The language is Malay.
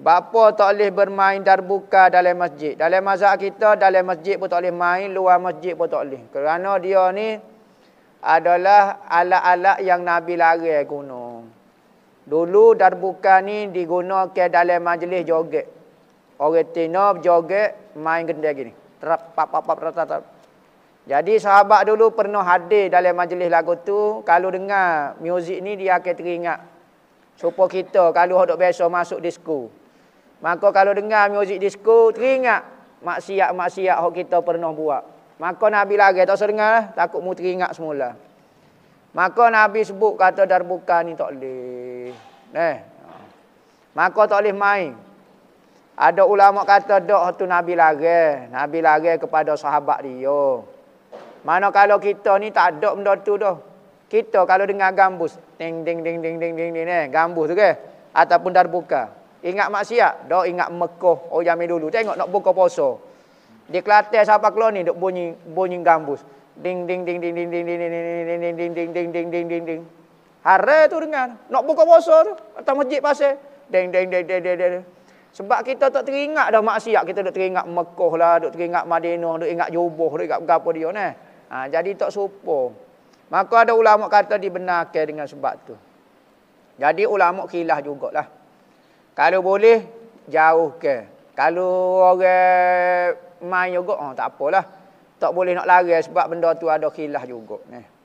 Bapa tak boleh bermain darbuka dalam masjid. Dalam mazhab kita, dalam masjid pun tak boleh main, luar masjid pun tak boleh. Kerana dia ni adalah alat-alat yang Nabi lari guna. Dulu darbuka ni digunakan dalam majlis joget. Orang tina joget main gendek gini. Terap, pap, pap, pap, terap, terap. Jadi sahabat dulu pernah hadir dalam majlis lagu tu. Kalau dengar muzik ni dia akan teringat. Supaya kita kalau hendak biasa masuk disko. Maka kalau dengar muzik disco, teringat maksiat-maksiat yang kita pernah buat. Maka Nabi lagi, tak usah lah. takut mu teringat semula. Maka Nabi sebut kata darbuka ni tak boleh. Eh. Maka tak boleh main. Ada ulama kata dok tu Nabi lagi. Nabi lagi kepada sahabat dia. Mana kalau kita ni tak ada benda tu dah. Kita kalau dengar gambus. Ting, ting, ting, ting, ting, ting, ting, eh, gambus tu ke? ting, darbuka. Ingat maksiat, dok ingat Mekoh orang zaman dulu. Tengok nak buka poso. Di Kelantan siapa keluar ni dok bunyi bunyi gambus. Ding ding ding ding ding ding ding ding ding ding ding ding ding ding ding ding ding ding. Hare tu dengar, nak buka puasa tu, atas masjid pasal. Ding ding ding ding ding ding. Sebab kita tak teringat dah maksiat, kita tak teringat Mekoh lah, tak teringat Madinah, tak ingat Jubah, tak ingat apa dia ni. jadi tak serupa. Maka ada ulama kata dibenarkan dengan sebab tu. Jadi ulama khilaf jugaklah. Kalau boleh, jauh ke. Kalau orang main juga, oh, tak apalah. Tak boleh nak lari sebab benda tu ada khilah juga. Eh.